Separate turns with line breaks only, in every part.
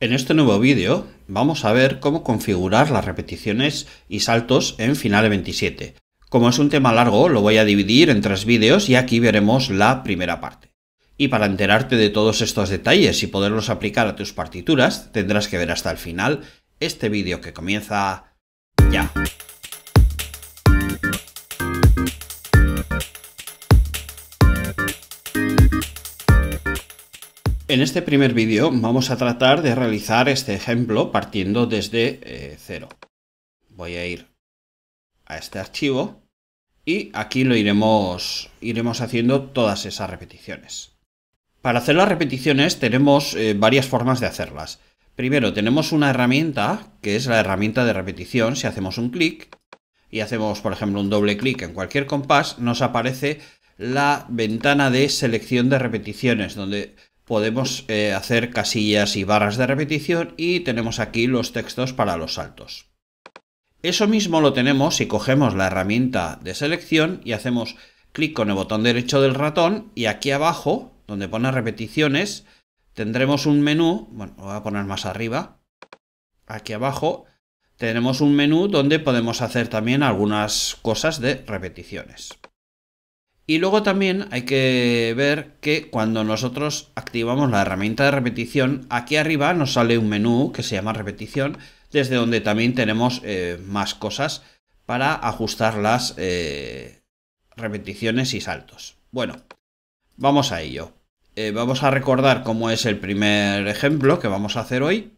En este nuevo vídeo vamos a ver cómo configurar las repeticiones y saltos en Finale 27. Como es un tema largo, lo voy a dividir en tres vídeos y aquí veremos la primera parte. Y para enterarte de todos estos detalles y poderlos aplicar a tus partituras, tendrás que ver hasta el final este vídeo que comienza ya. En este primer vídeo vamos a tratar de realizar este ejemplo partiendo desde eh, cero. Voy a ir a este archivo y aquí lo iremos, iremos haciendo todas esas repeticiones. Para hacer las repeticiones tenemos eh, varias formas de hacerlas. Primero tenemos una herramienta que es la herramienta de repetición. Si hacemos un clic y hacemos por ejemplo un doble clic en cualquier compás nos aparece la ventana de selección de repeticiones donde podemos eh, hacer casillas y barras de repetición y tenemos aquí los textos para los saltos. Eso mismo lo tenemos si cogemos la herramienta de selección y hacemos clic con el botón derecho del ratón y aquí abajo, donde pone repeticiones, tendremos un menú, bueno, lo voy a poner más arriba, aquí abajo, tenemos un menú donde podemos hacer también algunas cosas de repeticiones. Y luego también hay que ver que cuando nosotros activamos la herramienta de repetición, aquí arriba nos sale un menú que se llama repetición, desde donde también tenemos eh, más cosas para ajustar las eh, repeticiones y saltos. Bueno, vamos a ello. Eh, vamos a recordar cómo es el primer ejemplo que vamos a hacer hoy.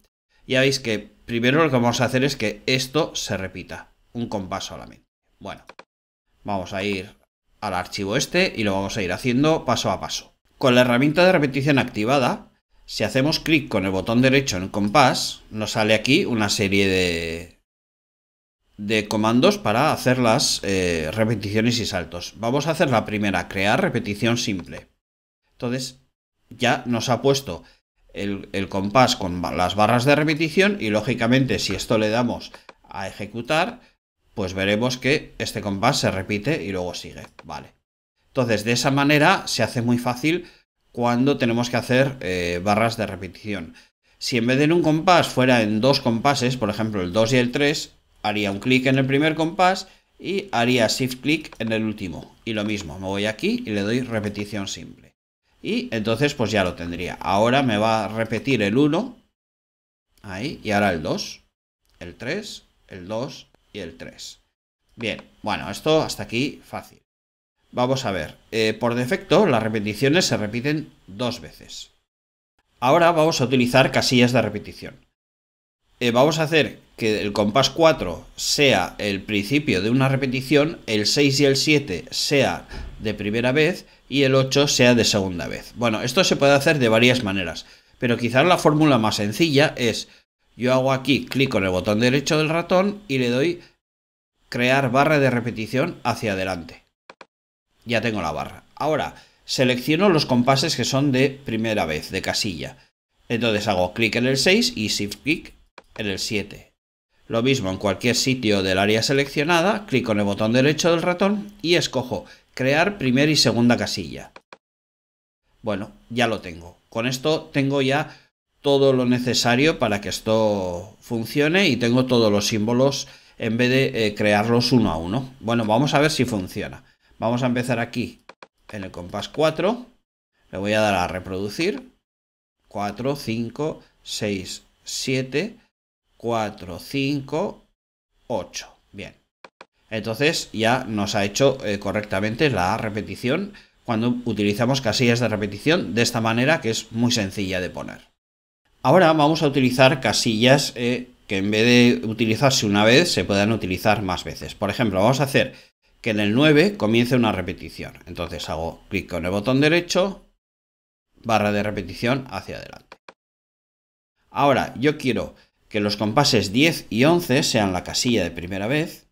Ya veis que primero lo que vamos a hacer es que esto se repita, un compás solamente. Bueno, vamos a ir al archivo este y lo vamos a ir haciendo paso a paso. Con la herramienta de repetición activada, si hacemos clic con el botón derecho en compás, nos sale aquí una serie de, de comandos para hacer las eh, repeticiones y saltos. Vamos a hacer la primera, crear repetición simple. Entonces, ya nos ha puesto el compás con las barras de repetición y lógicamente si esto le damos a ejecutar, pues veremos que este compás se repite y luego sigue, ¿vale? Entonces, de esa manera se hace muy fácil cuando tenemos que hacer eh, barras de repetición. Si en vez de en un compás fuera en dos compases, por ejemplo el 2 y el 3, haría un clic en el primer compás y haría shift clic en el último. Y lo mismo, me voy aquí y le doy repetición simple. Y entonces pues ya lo tendría. Ahora me va a repetir el 1, ahí, y ahora el 2, el 3, el 2, el 3. Bien, bueno, esto hasta aquí fácil. Vamos a ver, eh, por defecto las repeticiones se repiten dos veces. Ahora vamos a utilizar casillas de repetición. Eh, vamos a hacer que el compás 4 sea el principio de una repetición, el 6 y el 7 sea de primera vez y el 8 sea de segunda vez. Bueno, esto se puede hacer de varias maneras, pero quizás la fórmula más sencilla es yo hago aquí clic con el botón derecho del ratón y le doy crear barra de repetición hacia adelante. Ya tengo la barra. Ahora, selecciono los compases que son de primera vez, de casilla. Entonces hago clic en el 6 y shift clic en el 7. Lo mismo en cualquier sitio del área seleccionada, clic en el botón derecho del ratón y escojo crear primera y segunda casilla. Bueno, ya lo tengo. Con esto tengo ya todo lo necesario para que esto funcione y tengo todos los símbolos en vez de eh, crearlos uno a uno. Bueno, vamos a ver si funciona. Vamos a empezar aquí en el compás 4. Le voy a dar a reproducir. 4, 5, 6, 7, 4, 5, 8. Bien. Entonces ya nos ha hecho eh, correctamente la repetición cuando utilizamos casillas de repetición de esta manera que es muy sencilla de poner. Ahora vamos a utilizar casillas eh, que en vez de utilizarse una vez se puedan utilizar más veces. Por ejemplo, vamos a hacer que en el 9 comience una repetición. Entonces hago clic con el botón derecho, barra de repetición hacia adelante. Ahora yo quiero que los compases 10 y 11 sean la casilla de primera vez.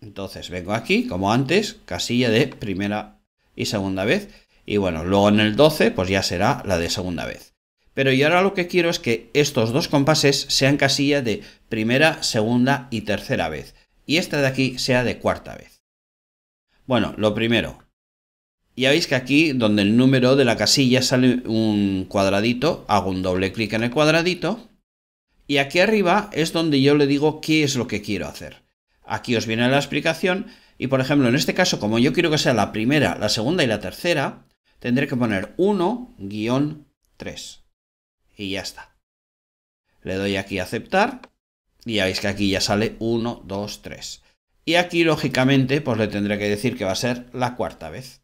Entonces vengo aquí, como antes, casilla de primera y segunda vez. Y bueno, luego en el 12 pues ya será la de segunda vez. Pero yo ahora lo que quiero es que estos dos compases sean casilla de primera, segunda y tercera vez. Y esta de aquí sea de cuarta vez. Bueno, lo primero. Ya veis que aquí donde el número de la casilla sale un cuadradito, hago un doble clic en el cuadradito. Y aquí arriba es donde yo le digo qué es lo que quiero hacer. Aquí os viene la explicación y por ejemplo en este caso como yo quiero que sea la primera, la segunda y la tercera, tendré que poner 1-3. Y ya está. Le doy aquí a aceptar. Y ya veis que aquí ya sale 1, 2, 3. Y aquí, lógicamente, pues le tendré que decir que va a ser la cuarta vez.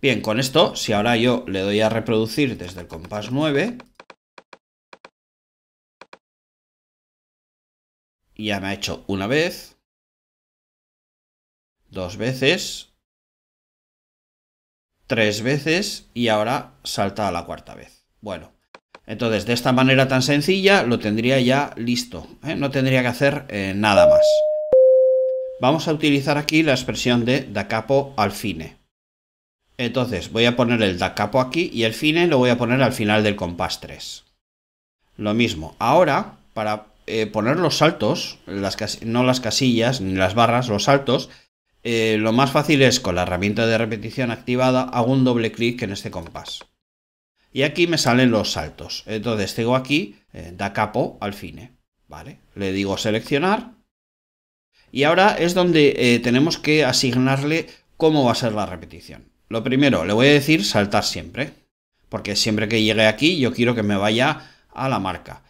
Bien, con esto, si ahora yo le doy a reproducir desde el compás 9, ya me ha hecho una vez, dos veces, tres veces y ahora salta a la cuarta vez. Bueno, entonces de esta manera tan sencilla lo tendría ya listo, ¿eh? no tendría que hacer eh, nada más. Vamos a utilizar aquí la expresión de da capo al fine. Entonces voy a poner el da capo aquí y el fine lo voy a poner al final del compás 3. Lo mismo, ahora para eh, poner los saltos, no las casillas ni las barras, los saltos, eh, lo más fácil es con la herramienta de repetición activada hago un doble clic en este compás. Y aquí me salen los saltos. Entonces tengo aquí eh, da capo al fine. ¿Vale? Le digo seleccionar. Y ahora es donde eh, tenemos que asignarle cómo va a ser la repetición. Lo primero, le voy a decir saltar siempre. Porque siempre que llegue aquí yo quiero que me vaya a la marca.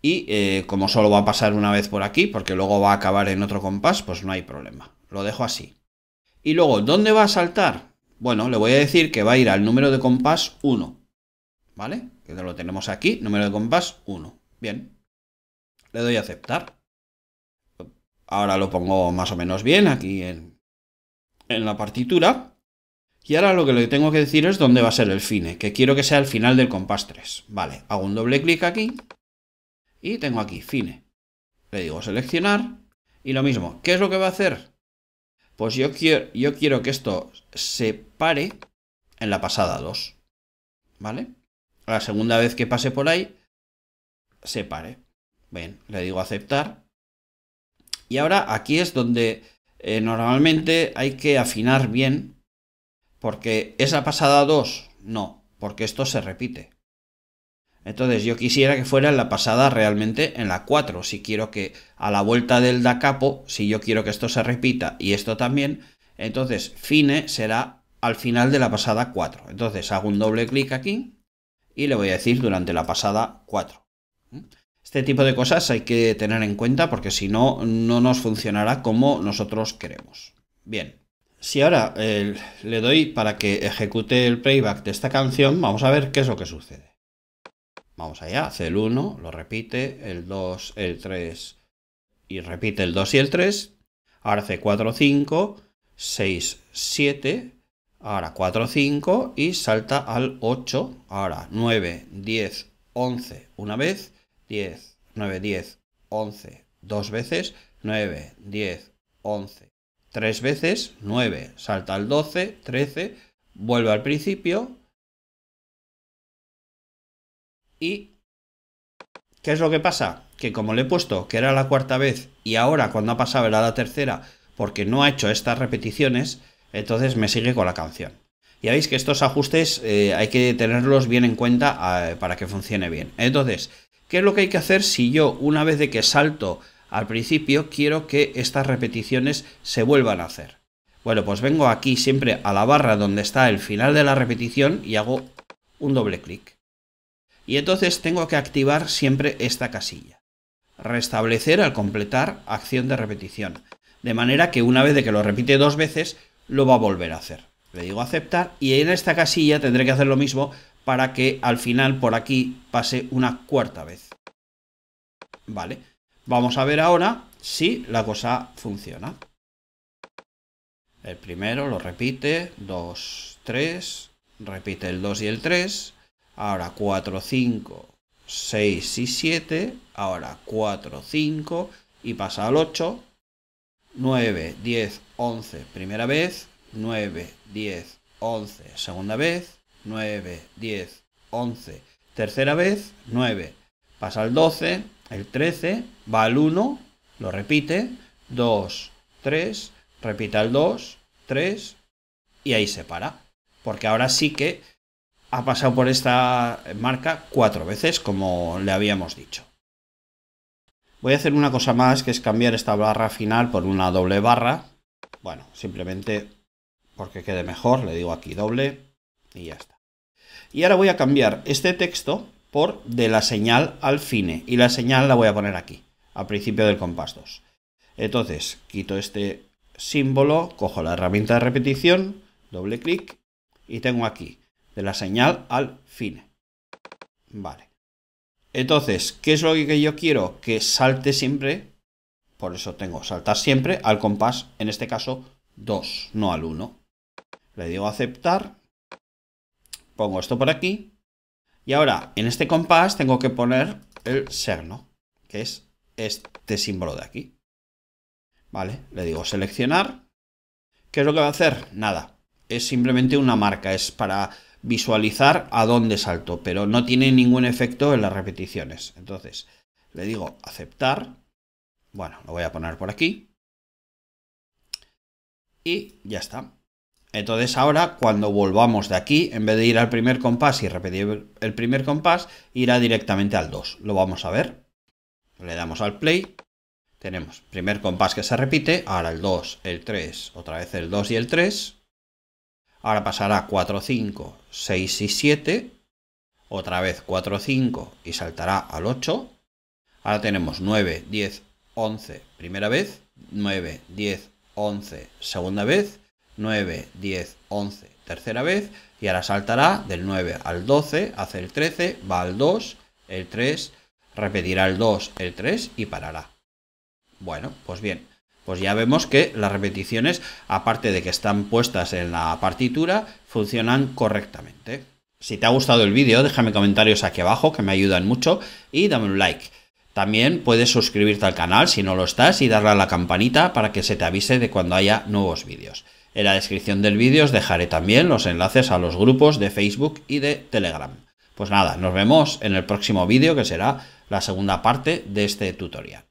Y como solo va a pasar una vez por aquí, porque luego va a acabar en otro compás, pues no hay problema. Lo dejo así. Y luego, ¿dónde va a saltar? Bueno, le voy a decir que va a ir al número de compás 1. ¿Vale? Que lo tenemos aquí, número de compás 1. Bien. Le doy a aceptar. Ahora lo pongo más o menos bien aquí en, en la partitura. Y ahora lo que le tengo que decir es dónde va a ser el fine, que quiero que sea el final del compás 3. Vale, hago un doble clic aquí y tengo aquí fine. Le digo seleccionar y lo mismo, ¿qué es lo que va a hacer? Pues yo quiero, yo quiero que esto se pare en la pasada 2. ¿Vale? La segunda vez que pase por ahí, se pare. Bien, le digo aceptar. Y ahora aquí es donde eh, normalmente hay que afinar bien, porque es la pasada 2, no, porque esto se repite. Entonces yo quisiera que fuera en la pasada realmente en la 4. Si quiero que a la vuelta del da capo, si yo quiero que esto se repita y esto también, entonces fine será al final de la pasada 4. Entonces hago un doble clic aquí y le voy a decir durante la pasada 4. Este tipo de cosas hay que tener en cuenta porque si no, no nos funcionará como nosotros queremos. Bien, si ahora eh, le doy para que ejecute el playback de esta canción, vamos a ver qué es lo que sucede. Vamos allá, hace el 1, lo repite, el 2, el 3 y repite el 2 y el 3. Ahora hace 4, 5, 6, 7, ahora 4, 5 y salta al 8. Ahora 9, 10, 11 una vez, 10, 9, 10, 11 dos veces, 9, 10, 11 tres veces, 9, salta al 12, 13, vuelve al principio, y ¿qué es lo que pasa? Que como le he puesto que era la cuarta vez y ahora cuando ha pasado era la tercera porque no ha hecho estas repeticiones, entonces me sigue con la canción. Ya veis que estos ajustes eh, hay que tenerlos bien en cuenta ah, para que funcione bien. Entonces, ¿qué es lo que hay que hacer si yo una vez de que salto al principio quiero que estas repeticiones se vuelvan a hacer? Bueno, pues vengo aquí siempre a la barra donde está el final de la repetición y hago un doble clic y entonces tengo que activar siempre esta casilla. Restablecer al completar acción de repetición. De manera que una vez de que lo repite dos veces, lo va a volver a hacer. Le digo aceptar y en esta casilla tendré que hacer lo mismo para que al final por aquí pase una cuarta vez. Vale, vamos a ver ahora si la cosa funciona. El primero lo repite, 2, 3, repite el 2 y el 3, Ahora 4, 5, 6 y 7. Ahora 4, 5 y pasa al 8. 9, 10, 11 primera vez. 9, 10, 11 segunda vez. 9, 10, 11 tercera vez. 9, pasa al 12. El 13 va al 1, lo repite. 2, 3, repita el 2, 3 y ahí se para. Porque ahora sí que ha pasado por esta marca cuatro veces, como le habíamos dicho. Voy a hacer una cosa más, que es cambiar esta barra final por una doble barra. Bueno, simplemente porque quede mejor, le digo aquí doble y ya está. Y ahora voy a cambiar este texto por de la señal al fine. Y la señal la voy a poner aquí, al principio del compás 2. Entonces, quito este símbolo, cojo la herramienta de repetición, doble clic y tengo aquí de la señal al fin. Vale. Entonces, ¿qué es lo que yo quiero? Que salte siempre, por eso tengo saltar siempre al compás, en este caso 2, no al 1. Le digo aceptar, pongo esto por aquí, y ahora en este compás tengo que poner el serno, que es este símbolo de aquí. Vale, le digo seleccionar. ¿Qué es lo que va a hacer? Nada, es simplemente una marca, es para visualizar a dónde salto, pero no tiene ningún efecto en las repeticiones. Entonces, le digo aceptar. Bueno, lo voy a poner por aquí. Y ya está. Entonces ahora, cuando volvamos de aquí, en vez de ir al primer compás y repetir el primer compás, irá directamente al 2. Lo vamos a ver. Le damos al play. Tenemos primer compás que se repite, ahora el 2, el 3, otra vez el 2 y el 3. Ahora pasará 4, 5, 6 y 7. Otra vez 4, 5 y saltará al 8. Ahora tenemos 9, 10, 11 primera vez. 9, 10, 11 segunda vez. 9, 10, 11 tercera vez. Y ahora saltará del 9 al 12, hace el 13, va al 2, el 3, repetirá el 2, el 3 y parará. Bueno, pues bien. Pues ya vemos que las repeticiones, aparte de que están puestas en la partitura, funcionan correctamente. Si te ha gustado el vídeo, déjame comentarios aquí abajo que me ayudan mucho y dame un like. También puedes suscribirte al canal si no lo estás y darle a la campanita para que se te avise de cuando haya nuevos vídeos. En la descripción del vídeo os dejaré también los enlaces a los grupos de Facebook y de Telegram. Pues nada, nos vemos en el próximo vídeo que será la segunda parte de este tutorial.